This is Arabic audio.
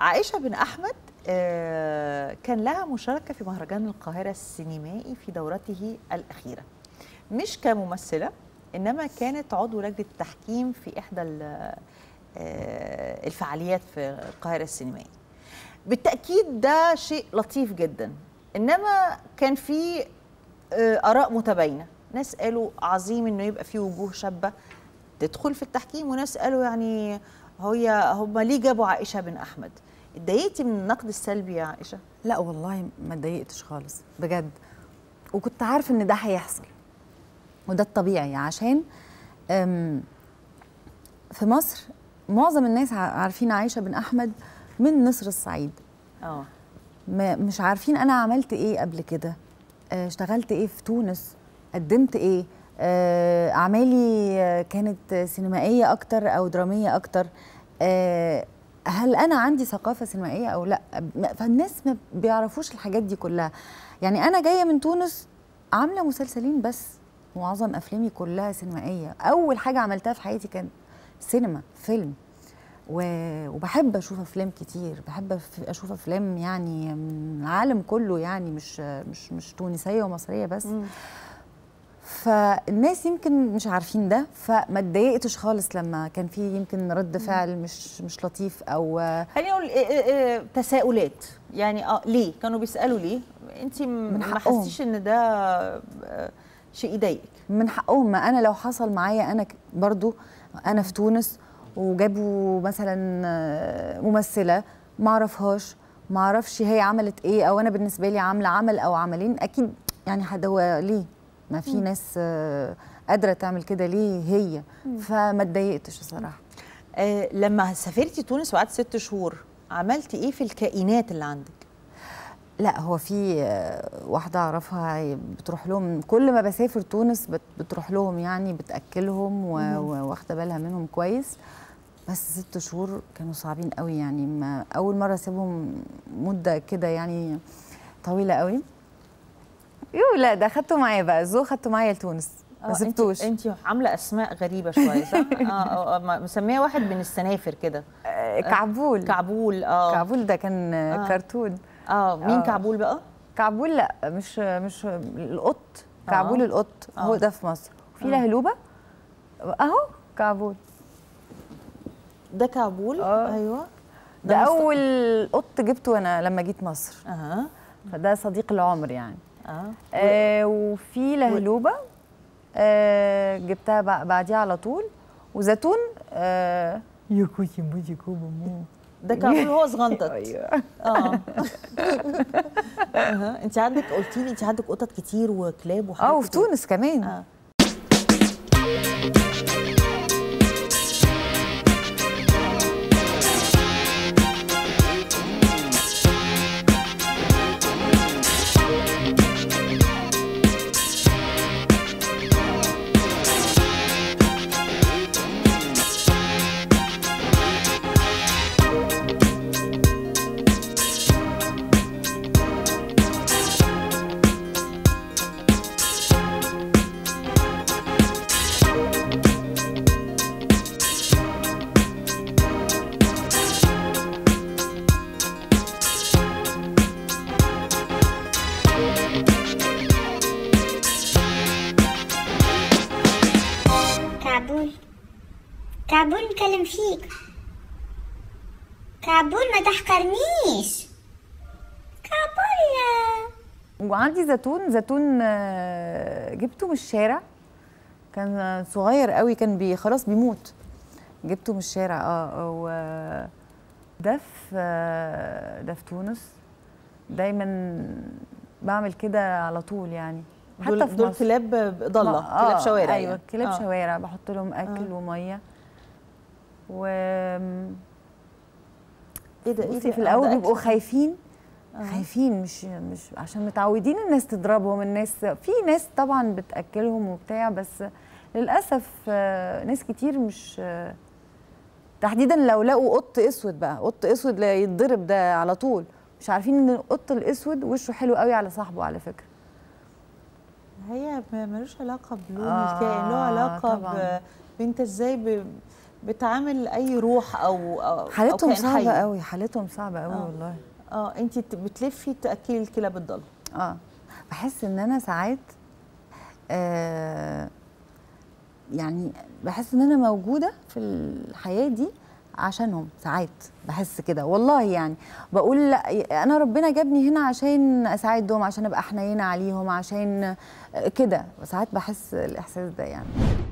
عائشه بن احمد آه، كان لها مشاركه في مهرجان القاهره السينمائي في دورته الاخيره مش كممثله انما كانت عضو لجنه التحكيم في احدى آه، الفعاليات في القاهره السينمائي بالتاكيد ده شيء لطيف جدا انما كان في آه، اراء متباينه ناس قالوا عظيم انه يبقى في وجوه شابه تدخل في التحكيم وناس قالوا يعني هي هم ليه جابوا عائشه بن احمد اتضايقتي من النقد السلبي يا عائشه لا والله ما اتضايقتش خالص بجد وكنت عارفه ان ده هيحصل وده الطبيعي عشان في مصر معظم الناس عارفين عايشه بن احمد من نصر الصعيد اه مش عارفين انا عملت ايه قبل كده آه، اشتغلت ايه في تونس قدمت ايه آه، اعمالي كانت سينمائيه اكتر او دراميه اكتر آه، هل انا عندي ثقافه سينمائيه او لا فالناس ما بيعرفوش الحاجات دي كلها يعني انا جايه من تونس عامله مسلسلين بس معظم افلامي كلها سينمائيه اول حاجه عملتها في حياتي كان سينما فيلم وبحب اشوف افلام كتير بحب اشوف افلام يعني من العالم كله يعني مش مش مش تونسيه ومصريه بس م. فالناس يمكن مش عارفين ده فما اتضايقتش خالص لما كان في يمكن رد فعل مش مش لطيف او خلينا نقول آه، آه، آه، تساؤلات يعني اه ليه كانوا بيسالوا ليه انت ما حسيتيش ان ده شيء يضايقك من حقهم ما انا لو حصل معايا انا برضو انا في تونس وجابوا مثلا ممثله ما اعرفهاش ما اعرفش هي عملت ايه او انا بالنسبه لي عامله عمل او عملين اكيد يعني حد هو ليه ما في ناس آه، قادره تعمل كده ليه هي فما اتضايقتش الصراحه آه لما سافرتي تونس وقعدت ست شهور عملتي ايه في الكائنات اللي عندك لا هو في آه، واحدة أعرفها بتروح لهم كل ما بسافر تونس بتروح لهم يعني بتأكلهم واخدة بالها منهم كويس بس ست شهور كانوا صعبين قوي يعني ما أول مرة أسيبهم مدة كده يعني طويلة قوي يو لا ده خدته معايا بقى الزو خدته معايا لتونس ما آه، سبتوش انت عامله اسماء غريبه شويه صح؟ اه, آه،, آه، مسميه واحد من السنافر كده كعبول كعبول اه كعبول ده كان آه. كرتون اه مين آه. كعبول بقى؟ كعبول لا مش مش القط كعبول آه. القط هو ده في مصر وفي آه. لهلوبه اهو كعبول ده كعبول آه. ايوه ده, ده اول قط جبته انا لما جيت مصر اها فده صديق العمر يعني اه, آه وفي لهلوبه آه جبتها بعديها على طول وزيتون آه يكوي مودي مو ده كان هو صغنطت ايوه اه انت عندك قلتي لي انت عندك قطط كتير وكلاب وحاجات اه وفي تونس كمان اه كعبون نكلم فيك كعبون ما تحقرنيش كعبون وعندي زيتون زيتون آه، جبته من الشارع كان صغير قوي كان بي خلاص بيموت جبته من الشارع اه, آه، و ده آه، في ده في تونس دايما بعمل كده على طول يعني حتى في دول كلاب ضله آه كلاب شوارع يعني. ايوه كلاب آه. شوارع بحط لهم اكل آه. وميه و ايه ده إيه بصي في الاول بيبقوا خايفين آه. خايفين مش مش عشان متعودين الناس تضربهم الناس في ناس طبعا بتاكلهم وبتاع بس للاسف آه، ناس كتير مش آه، تحديدا لو لقوا قط اسود بقى قط اسود لا يتضرب ده على طول مش عارفين ان القط الاسود وشه حلو قوي على صاحبه على فكره هي ملوش علاقه بلون آه الكائن له علاقه طبعاً. ازاي ب... بتعامل اي روح او, أو حالتهم أو صعبه قوي حالتهم صعبه قوي آه. والله اه انت بتلفي تاكلي الكلاب الضل اه بحس ان انا ساعات آه يعني بحس ان انا موجوده في الحياه دي عشانهم ساعات بحس كده والله يعني بقول لا انا ربنا جابني هنا عشان اساعدهم عشان ابقى حنينه عليهم عشان آه، كده ساعات بحس الاحساس ده يعني